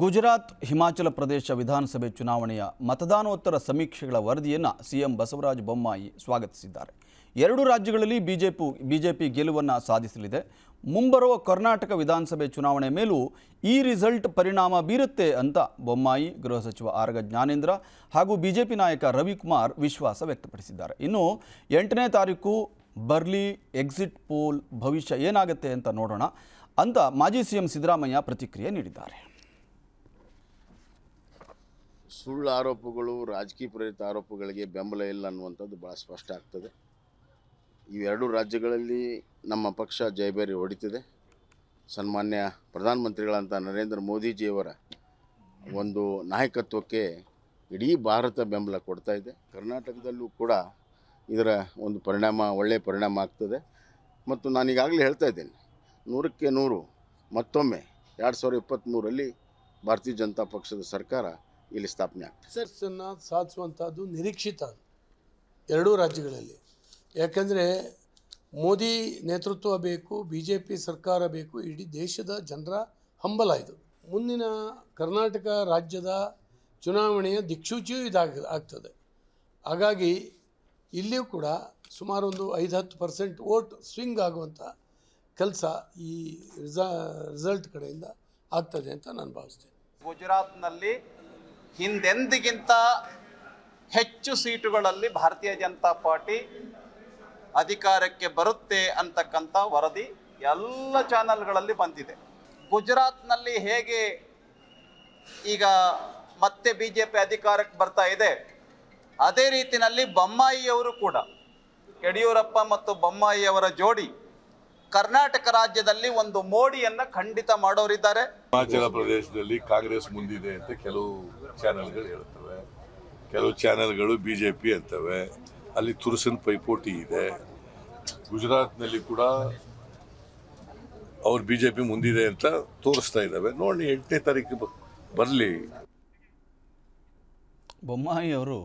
ಗುಜರಾತ್ ಹಿಮಾಚಲ ಪ್ರದೇಶ ವಿಧಾನಸಭೆ ಚುನಾವಣೆಯ ಮತದಾನೋತ್ತರ ಸಮೀಕ್ಷೆಗಳ ವರದಿಯನ್ನು ಸಿಎಂ ಬಸವರಾಜ ಬೊಮ್ಮಾಯಿ ಸ್ವಾಗತಿಸಿದ್ದಾರೆ ಎರಡು ರಾಜ್ಯಗಳಲ್ಲಿ ಬಿಜೆಪಿ ಬಿಜೆಪಿ ಗೆಲುವನ್ನು ಸಾಧಿಸಲಿದೆ ಮುಂಬರುವ ಕರ್ನಾಟಕ ವಿಧಾನಸಭೆ ಚುನಾವಣೆ ಮೇಲೂ ಈ ರಿಸಲ್ಟ್ ಪರಿಣಾಮ ಬೀರುತ್ತೆ ಅಂತ ಬೊಮ್ಮಾಯಿ ಗೃಹ ಸಚಿವ ಆರಗ ಜ್ಞಾನೇಂದ್ರ ಹಾಗೂ ಬಿಜೆಪಿ ನಾಯಕ ರವಿಕುಮಾರ್ ವಿಶ್ವಾಸ ವ್ಯಕ್ತಪಡಿಸಿದ್ದಾರೆ ಇನ್ನು ಎಂಟನೇ ತಾರೀಕು ಬರ್ಲಿ ಎಕ್ಸಿಟ್ ಪೋಲ್ ಭವಿಷ್ಯ ಏನಾಗುತ್ತೆ ಅಂತ ನೋಡೋಣ ಅಂತ ಮಾಜಿ ಸಿಎಂ ಸಿದ್ದರಾಮಯ್ಯ ಪ್ರತಿಕ್ರಿಯೆ ನೀಡಿದ್ದಾರೆ ಸುಳ್ಳು ಆರೋಪಗಳು ರಾಜಕೀಯ ಪ್ರೇರಿತ ಆರೋಪಗಳಿಗೆ ಬೆಂಬಲ ಇಲ್ಲ ಅನ್ನುವಂಥದ್ದು ಭಾಳ ಸ್ಪಷ್ಟ ಆಗ್ತದೆ ಇವೆರಡು ರಾಜ್ಯಗಳಲ್ಲಿ ನಮ್ಮ ಪಕ್ಷ ಜಯಬೇರಿ ಹೊಡಿತಿದೆ ಸನ್ಮಾನ್ಯ ಪ್ರಧಾನಮಂತ್ರಿಗಳಂಥ ನರೇಂದ್ರ ಮೋದಿಜಿಯವರ ಒಂದು ನಾಯಕತ್ವಕ್ಕೆ ಇಡೀ ಭಾರತ ಬೆಂಬಲ ಕೊಡ್ತಾ ಇದೆ ಕರ್ನಾಟಕದಲ್ಲೂ ಕೂಡ ಇದರ ಒಂದು ಪರಿಣಾಮ ಒಳ್ಳೆಯ ಪರಿಣಾಮ ಆಗ್ತದೆ ಮತ್ತು ನಾನೀಗಾಗಲೇ ಹೇಳ್ತಾ ಇದ್ದೇನೆ ನೂರಕ್ಕೆ ನೂರು ಮತ್ತೊಮ್ಮೆ ಎರಡು ಸಾವಿರದ ಇಪ್ಪತ್ತ್ಮೂರಲ್ಲಿ ಭಾರತೀಯ ಜನತಾ ಪಕ್ಷದ ಸರ್ಕಾರ ಇಲ್ಲಿ ಸ್ಥಾಪನೆ ಆಗ್ತದೆ ಸರ್ಸನ್ನು ಸಾಧಿಸುವಂಥದ್ದು ನಿರೀಕ್ಷಿತ ಎರಡೂ ರಾಜ್ಯಗಳಲ್ಲಿ ಯಾಕಂದರೆ ಮೋದಿ ನೇತೃತ್ವ ಬೇಕು ಬಿ ಜೆ ಪಿ ಸರ್ಕಾರ ಬೇಕು ಇಡೀ ದೇಶದ ಜನರ ಹಂಬಲ ಇದು ಮುಂದಿನ ಕರ್ನಾಟಕ ರಾಜ್ಯದ ಚುನಾವಣೆಯ ದಿಕ್ಸೂಚಿಯೂ ಇದಾಗ ಆಗ್ತದೆ ಹಾಗಾಗಿ ಇಲ್ಲಿಯೂ ಕೂಡ ಸುಮಾರು ಒಂದು ಐದು ಹತ್ತು ಪರ್ಸೆಂಟ್ ಓಟ್ ಸ್ವಿಂಗ್ ಆಗುವಂಥ ಕೆಲಸ ಈ ರಿಸಲ್ಟ್ ಕಡೆಯಿಂದ ಆಗ್ತದೆ ಅಂತ ನಾನು ಭಾವಿಸ್ತೇನೆ ಗುಜರಾತ್ನಲ್ಲಿ ಹಿಂದೆಂದಿಗಿಂತ ಹೆಚ್ಚು ಸೀಟುಗಳಲ್ಲಿ ಭಾರತೀಯ ಜನತಾ ಪಾರ್ಟಿ ಅಧಿಕಾರಕ್ಕೆ ಬರುತ್ತೆ ಅಂತಕ್ಕಂಥ ವರದಿ ಎಲ್ಲ ಚಾನಲ್ಗಳಲ್ಲಿ ಬಂದಿದೆ ಗುಜರಾತ್ನಲ್ಲಿ ಹೇಗೆ ಈಗ ಮತ್ತೆ ಬಿ ಜೆ ಪಿ ಅಧಿಕಾರಕ್ಕೆ ಬರ್ತಾ ಇದೆ ಅದೇ ರೀತಿಯಲ್ಲಿ ಬೊಮ್ಮಾಯಿಯವರು ಕೂಡ ಯಡಿಯೂರಪ್ಪ ಮತ್ತು ಬೊಮ್ಮಾಯಿಯವರ ಜೋಡಿ ಕರ್ನಾಟಕ ರಾಜ್ಯದಲ್ಲಿ ಒಂದು ಮೋಡಿಯನ್ನ ಖಂಡಿತ ಮಾಡೋರಿದ್ದಾರೆ ಹಿಮಾಚಲ ಪ್ರದೇಶದಲ್ಲಿ ಕಾಂಗ್ರೆಸ್ ಮುಂದಿದೆ ಅಂತ ಕೆಲವು ಚಾನೆಲ್ಗಳು ಹೇಳ್ತವೆ ಕೆಲವು ಚಾನೆಲ್ಗಳು ಬಿಜೆಪಿ ಅಂತವೆ ಅಲ್ಲಿ ತುರುಸಿನ ಪೈಪೋಟಿ ಇದೆ ಗುಜರಾತ್ನಲ್ಲಿ ಕೂಡ ಅವ್ರು ಬಿಜೆಪಿ ಮುಂದಿದೆ ಅಂತ ತೋರಿಸ್ತಾ ಇದ್ದಾವೆ ನೋಡಿ ಎಂಟನೇ ತಾರೀಕು ಬರಲಿ ಬೊಮ್ಮಾಯಿ ಅವರು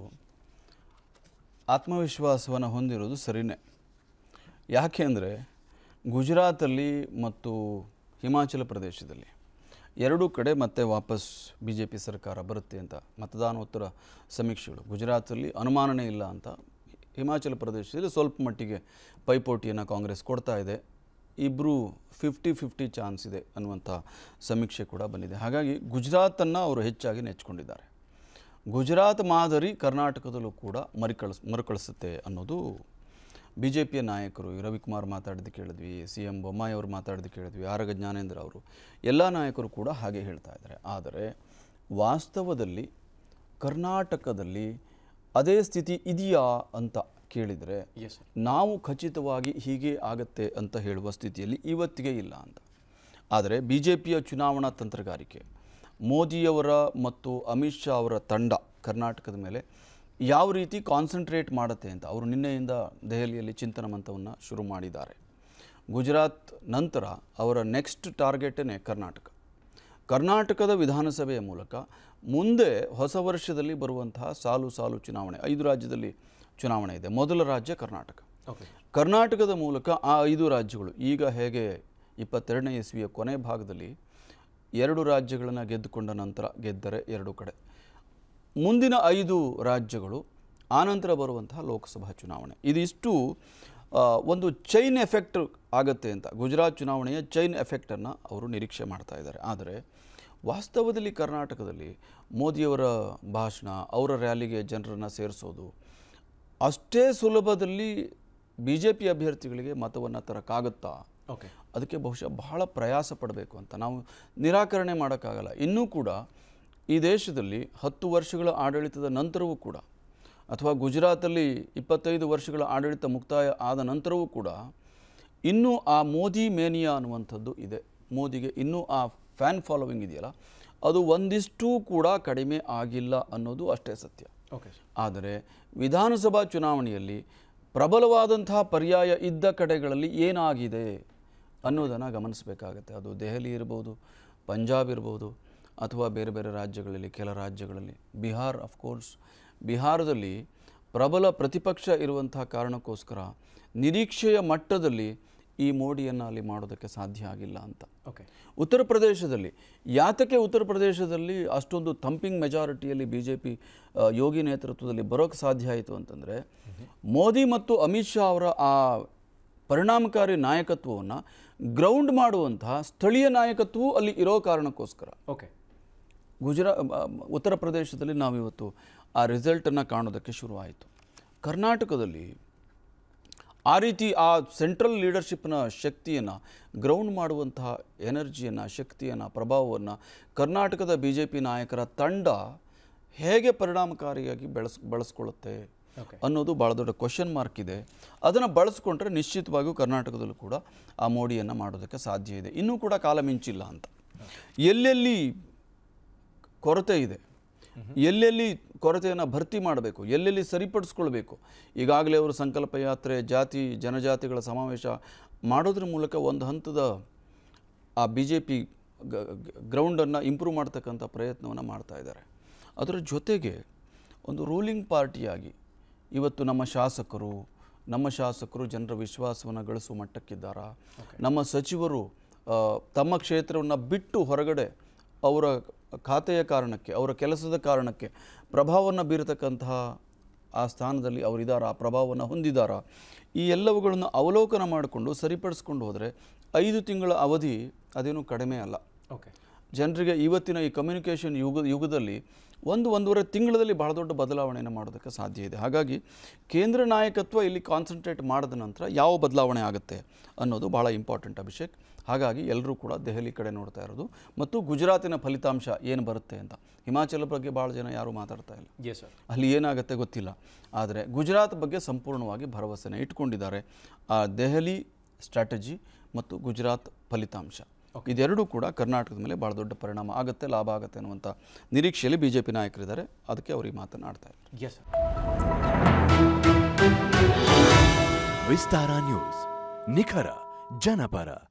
ಆತ್ಮವಿಶ್ವಾಸವನ್ನು ಹೊಂದಿರೋದು ಸರಿಯೇ ಅಂದರೆ ಗುಜರಾತಲ್ಲಿ ಮತ್ತು ಹಿಮಾಚಲ ಪ್ರದೇಶದಲ್ಲಿ ಎರಡೂ ಕಡೆ ಮತ್ತೆ ವಾಪಸ್ ಬಿ ಜೆ ಪಿ ಸರ್ಕಾರ ಬರುತ್ತೆ ಅಂತ ಮತದಾನೋತ್ತರ ಸಮೀಕ್ಷೆಗಳು ಗುಜರಾತಲ್ಲಿ ಅನುಮಾನನೇ ಇಲ್ಲ ಅಂತ ಹಿಮಾಚಲ ಪ್ರದೇಶದಲ್ಲಿ ಸ್ವಲ್ಪ ಮಟ್ಟಿಗೆ ಪೈಪೋಟಿಯನ್ನು ಕಾಂಗ್ರೆಸ್ ಕೊಡ್ತಾ ಇದೆ ಇಬ್ಬರು ಫಿಫ್ಟಿ ಫಿಫ್ಟಿ ಚಾನ್ಸ್ ಇದೆ ಅನ್ನುವಂಥ ಸಮೀಕ್ಷೆ ಕೂಡ ಬಂದಿದೆ ಹಾಗಾಗಿ ಗುಜರಾತನ್ನು ಅವರು ಹೆಚ್ಚಾಗಿ ನೆಚ್ಕೊಂಡಿದ್ದಾರೆ ಗುಜರಾತ್ ಮಾದರಿ ಕರ್ನಾಟಕದಲ್ಲೂ ಕೂಡ ಮರಿಕಳಿಸ್ ಮರುಕಳಿಸುತ್ತೆ ಅನ್ನೋದು ಬಿ ಜೆ ಪಿಯ ನಾಯಕರು ರವಿಕುಮಾರ್ ಮಾತಾಡಿದ್ದು ಕೇಳಿದ್ವಿ ಸಿ ಎಂ ಬೊಮ್ಮಾಯಿ ಅವರು ಮಾತಾಡಿದ್ದು ಕೇಳಿದ್ವಿ ಆರಗ ಜ್ಞಾನೇಂದ್ರ ಅವರು ಎಲ್ಲ ನಾಯಕರು ಕೂಡ ಹಾಗೆ ಹೇಳ್ತಾ ಇದ್ದಾರೆ ಆದರೆ ವಾಸ್ತವದಲ್ಲಿ ಕರ್ನಾಟಕದಲ್ಲಿ ಅದೇ ಸ್ಥಿತಿ ಇದೆಯಾ ಅಂತ ಕೇಳಿದರೆ ನಾವು ಖಚಿತವಾಗಿ ಹೀಗೆ ಆಗತ್ತೆ ಅಂತ ಹೇಳುವ ಸ್ಥಿತಿಯಲ್ಲಿ ಇವತ್ತಿಗೆ ಇಲ್ಲ ಅಂತ ಆದರೆ ಬಿ ಜೆ ಪಿಯ ಚುನಾವಣಾ ತಂತ್ರಗಾರಿಕೆ ಮೋದಿಯವರ ಮತ್ತು ಅಮಿತ್ ಶಾ ಅವರ ತಂಡ ಕರ್ನಾಟಕದ ಮೇಲೆ ಯಾವ ರೀತಿ ಕಾನ್ಸಂಟ್ರೇಟ್ ಮಾಡುತ್ತೆ ಅಂತ ಅವರು ನಿನ್ನೆಯಿಂದ ದೆಹಲಿಯಲ್ಲಿ ಚಿಂತನ ಶುರು ಮಾಡಿದ್ದಾರೆ ಗುಜರಾತ್ ನಂತರ ಅವರ ನೆಕ್ಸ್ಟ್ ಟಾರ್ಗೆಟೇ ಕರ್ನಾಟಕ ಕರ್ನಾಟಕದ ವಿಧಾನಸಭೆಯ ಮೂಲಕ ಮುಂದೆ ಹೊಸ ವರ್ಷದಲ್ಲಿ ಬರುವಂತಹ ಸಾಲು ಸಾಲು ಚುನಾವಣೆ ಐದು ರಾಜ್ಯದಲ್ಲಿ ಚುನಾವಣೆ ಇದೆ ಮೊದಲ ರಾಜ್ಯ ಕರ್ನಾಟಕ ಕರ್ನಾಟಕದ ಮೂಲಕ ಆ ಐದು ರಾಜ್ಯಗಳು ಈಗ ಹೇಗೆ ಇಪ್ಪತ್ತೆರಡನೇ ಇಸ್ವಿಯ ಕೊನೆ ಭಾಗದಲ್ಲಿ ಎರಡು ರಾಜ್ಯಗಳನ್ನು ಗೆದ್ದುಕೊಂಡ ನಂತರ ಗೆದ್ದರೆ ಎರಡು ಕಡೆ ಮುಂದಿನ ಐದು ರಾಜ್ಯಗಳು ಆನಂತರ ಬರುವಂತಹ ಲೋಕಸಭಾ ಚುನಾವಣೆ ಇದಿಷ್ಟು ಒಂದು ಚೈನ್ ಎಫೆಕ್ಟ್ ಆಗುತ್ತೆ ಅಂತ ಗುಜರಾತ್ ಚುನಾವಣೆಯ ಚೈನ್ ಎಫೆಕ್ಟನ್ನು ಅವರು ನಿರೀಕ್ಷೆ ಮಾಡ್ತಾ ಇದ್ದಾರೆ ಆದರೆ ವಾಸ್ತವದಲ್ಲಿ ಕರ್ನಾಟಕದಲ್ಲಿ ಮೋದಿಯವರ ಭಾಷಣ ಅವರ ರ್ಯಾಲಿಗೆ ಜನರನ್ನು ಸೇರಿಸೋದು ಅಷ್ಟೇ ಸುಲಭದಲ್ಲಿ ಬಿ ಜೆ ಪಿ ಅಭ್ಯರ್ಥಿಗಳಿಗೆ ಮತವನ್ನು ತರೋಕ್ಕಾಗುತ್ತಾ ಓಕೆ ಅದಕ್ಕೆ ಬಹುಶಃ ಬಹಳ ಪ್ರಯಾಸ ಪಡಬೇಕು ಅಂತ ನಾವು ನಿರಾಕರಣೆ ಮಾಡೋಕ್ಕಾಗಲ್ಲ ಇನ್ನೂ ಕೂಡ ಈ ದೇಶದಲ್ಲಿ ಹತ್ತು ವರ್ಷಗಳ ಆಡಳಿತದ ನಂತರವೂ ಕೂಡ ಅಥವಾ ಗುಜರಾತಲ್ಲಿ ಇಪ್ಪತ್ತೈದು ವರ್ಷಗಳ ಆಡಳಿತ ಮುಕ್ತಾಯ ಆದ ನಂತರವೂ ಕೂಡ ಇನ್ನೂ ಆ ಮೋದಿ ಮೇನಿಯಾ ಅನ್ನುವಂಥದ್ದು ಇದೆ ಮೋದಿಗೆ ಇನ್ನೂ ಆ ಫ್ಯಾನ್ ಫಾಲೋವಿಂಗ್ ಇದೆಯಲ್ಲ ಅದು ಒಂದಿಷ್ಟೂ ಕೂಡ ಕಡಿಮೆ ಆಗಿಲ್ಲ ಅನ್ನೋದು ಅಷ್ಟೇ ಸತ್ಯ ಓಕೆ ಆದರೆ ವಿಧಾನಸಭಾ ಚುನಾವಣೆಯಲ್ಲಿ ಪ್ರಬಲವಾದಂತಹ ಪರ್ಯಾಯ ಇದ್ದ ಕಡೆಗಳಲ್ಲಿ ಏನಾಗಿದೆ ಅನ್ನೋದನ್ನು ಗಮನಿಸಬೇಕಾಗತ್ತೆ ಅದು ದೆಹಲಿ ಇರ್ಬೋದು ಪಂಜಾಬ್ ಇರ್ಬೋದು ಅಥವಾ ಬೇರೆ ಬೇರೆ ರಾಜ್ಯಗಳಲ್ಲಿ ಕೆಲ ರಾಜ್ಯಗಳಲ್ಲಿ ಬಿಹಾರ್ ಅಫ್ಕೋರ್ಸ್ ಬಿಹಾರದಲ್ಲಿ ಪ್ರಬಲ ಪ್ರತಿಪಕ್ಷ ಇರುವಂಥ ಕಾರಣಕ್ಕೋಸ್ಕರ ನಿರೀಕ್ಷೆಯ ಮಟ್ಟದಲ್ಲಿ ಈ ಮೋಡಿಯನ್ನು ಅಲ್ಲಿ ಮಾಡೋದಕ್ಕೆ ಸಾಧ್ಯ ಆಗಿಲ್ಲ ಅಂತ ಓಕೆ ಉತ್ತರ ಪ್ರದೇಶದಲ್ಲಿ ಯಾತಕ್ಕೆ ಉತ್ತರ ಪ್ರದೇಶದಲ್ಲಿ ಅಷ್ಟೊಂದು ಥಂಪಿಂಗ್ ಮೆಜಾರಿಟಿಯಲ್ಲಿ ಬಿ ಜೆ ಪಿ ಯೋಗಿ ನೇತೃತ್ವದಲ್ಲಿ ಬರೋಕ್ಕೆ ಸಾಧ್ಯ ಆಯಿತು ಅಂತಂದರೆ ಮೋದಿ ಮತ್ತು ಅಮಿತ್ ಶಾ ಅವರ ಆ ಪರಿಣಾಮಕಾರಿ ನಾಯಕತ್ವವನ್ನು ಗ್ರೌಂಡ್ ಮಾಡುವಂತಹ ಸ್ಥಳೀಯ ನಾಯಕತ್ವವು ಅಲ್ಲಿ ಇರೋ ಕಾರಣಕ್ಕೋಸ್ಕರ ಓಕೆ ಗುಜರಾ ಉತ್ತರ ಪ್ರದೇಶದಲ್ಲಿ ನಾವಿವತ್ತು ಆ ರಿಸಲ್ಟನ್ನು ಕಾಣೋದಕ್ಕೆ ಶುರುವಾಯಿತು ಕರ್ನಾಟಕದಲ್ಲಿ ಆ ರೀತಿ ಆ ಸೆಂಟ್ರಲ್ ಲೀಡರ್ಶಿಪ್ನ ಶಕ್ತಿಯನ್ನು ಗ್ರೌಂಡ್ ಮಾಡುವಂತಹ ಎನರ್ಜಿಯನ್ನು ಶಕ್ತಿಯನ್ನು ಪ್ರಭಾವವನ್ನು ಕರ್ನಾಟಕದ ಬಿ ಜೆ ಪಿ ನಾಯಕರ ತಂಡ ಹೇಗೆ ಪರಿಣಾಮಕಾರಿಯಾಗಿ ಬೆಳೆಸ್ ಬಳಸ್ಕೊಳ್ಳುತ್ತೆ ಅನ್ನೋದು ಭಾಳ ದೊಡ್ಡ ಕ್ವಶನ್ ಮಾರ್ಕ್ ಇದೆ ಅದನ್ನು ಬಳಸ್ಕೊಂಡ್ರೆ ನಿಶ್ಚಿತವಾಗಿಯೂ ಕರ್ನಾಟಕದಲ್ಲೂ ಕೂಡ ಆ ಮೋಡಿಯನ್ನು ಮಾಡೋದಕ್ಕೆ ಸಾಧ್ಯ ಇದೆ ಇನ್ನೂ ಕೂಡ ಕಾಲ ಮಿಂಚಿಲ್ಲ ಅಂತ ಎಲ್ಲೆಲ್ಲಿ ಕೊರತೆ ಇದೆ ಎಲ್ಲೆಲ್ಲಿ ಕೊರತೆಯನ್ನು ಭರ್ತಿ ಮಾಡಬೇಕು ಎಲ್ಲೆಲ್ಲಿ ಸರಿಪಡಿಸ್ಕೊಳ್ಬೇಕು ಈಗಾಗಲೇ ಅವರು ಸಂಕಲ್ಪ ಯಾತ್ರೆ ಜಾತಿ ಜನಜಾತಿಗಳ ಸಮಾವೇಶ ಮಾಡೋದ್ರ ಮೂಲಕ ಒಂದು ಹಂತದ ಆ ಬಿ ಜೆ ಪಿ ಗ್ರೌಂಡನ್ನು ಇಂಪ್ರೂವ್ ಮಾಡ್ತಕ್ಕಂಥ ಪ್ರಯತ್ನವನ್ನು ಮಾಡ್ತಾ ಇದ್ದಾರೆ ಅದರ ಜೊತೆಗೆ ಒಂದು ರೂಲಿಂಗ್ ಪಾರ್ಟಿಯಾಗಿ ಇವತ್ತು ನಮ್ಮ ಶಾಸಕರು ನಮ್ಮ ಶಾಸಕರು ಜನರ ವಿಶ್ವಾಸವನ್ನು ಗಳಿಸುವ ಮಟ್ಟಕ್ಕಿದ್ದಾರಾ ನಮ್ಮ ಸಚಿವರು ತಮ್ಮ ಕ್ಷೇತ್ರವನ್ನು ಬಿಟ್ಟು ಹೊರಗಡೆ ಅವರ ಖಾತೆಯ ಕಾರಣಕ್ಕೆ ಅವರ ಕೆಲಸದ ಕಾರಣಕ್ಕೆ ಪ್ರಭಾವವನ್ನು ಬೀರತಕ್ಕಂತಹ ಆ ಸ್ಥಾನದಲ್ಲಿ ಅವರಿದ್ದಾರಾ ಪ್ರಭಾವವನ್ನು ಹೊಂದಿದ್ದಾರಾ ಈ ಎಲ್ಲವುಗಳನ್ನು ಅವಲೋಕನ ಮಾಡಿಕೊಂಡು ಸರಿಪಡಿಸ್ಕೊಂಡು ಹೋದರೆ ಐದು ತಿಂಗಳ ಅವಧಿ ಅದೇನು ಕಡಿಮೆ ಅಲ್ಲ ಓಕೆ ಜನರಿಗೆ ಇವತ್ತಿನ ಈ ಕಮ್ಯುನಿಕೇಷನ್ ಯುಗ ಯುಗದಲ್ಲಿ ಒಂದು ಒಂದೂವರೆ ತಿಂಗಳಲ್ಲಿ ಬಹಳ ದೊಡ್ಡ ಬದಲಾವಣೆಯನ್ನು ಮಾಡೋದಕ್ಕೆ ಸಾಧ್ಯ ಇದೆ ಹಾಗಾಗಿ ಕೇಂದ್ರ ನಾಯಕತ್ವ ಇಲ್ಲಿ ಕಾನ್ಸಂಟ್ರೇಟ್ ಮಾಡಿದ ನಂತರ ಯಾವ ಬದಲಾವಣೆ ಆಗುತ್ತೆ ಅನ್ನೋದು ಭಾಳ ಇಂಪಾರ್ಟೆಂಟ್ ಅಭಿಷೇಕ್ ಹಾಗಾಗಿ ಎಲ್ಲರೂ ಕೂಡ ದೆಹಲಿ ಕಡೆ ನೋಡ್ತಾ ಇರೋದು ಮತ್ತು ಗುಜರಾತಿನ ಫಲಿತಾಂಶ ಏನು ಬರುತ್ತೆ ಅಂತ ಹಿಮಾಚಲ ಬಗ್ಗೆ ಭಾಳ ಜನ ಯಾರೂ ಮಾತಾಡ್ತಾ ಇಲ್ಲ ಸರ್ ಅಲ್ಲಿ ಏನಾಗುತ್ತೆ ಗೊತ್ತಿಲ್ಲ ಆದರೆ ಗುಜರಾತ್ ಬಗ್ಗೆ ಸಂಪೂರ್ಣವಾಗಿ ಭರವಸೆನ ಇಟ್ಕೊಂಡಿದ್ದಾರೆ ಆ ದೆಹಲಿ ಸ್ಟ್ರಾಟಜಿ ಮತ್ತು ಗುಜರಾತ್ ಫಲಿತಾಂಶ ಇದೆರಡೂ ಕೂಡ ಕರ್ನಾಟಕದ ಮೇಲೆ ಭಾಳ ದೊಡ್ಡ ಪರಿಣಾಮ ಆಗುತ್ತೆ ಲಾಭ ಆಗುತ್ತೆ ಅನ್ನುವಂಥ ನಿರೀಕ್ಷೆಯಲ್ಲಿ ಬಿ ಜೆ ಪಿ ನಾಯಕರಿದ್ದಾರೆ ಅದಕ್ಕೆ ಅವರು ಈ ಮಾತನಾಡ್ತಾ ಇದ್ದಾರೆ ವಿಸ್ತಾರ ನ್ಯೂಸ್ ನಿಖರ ಜನಪರ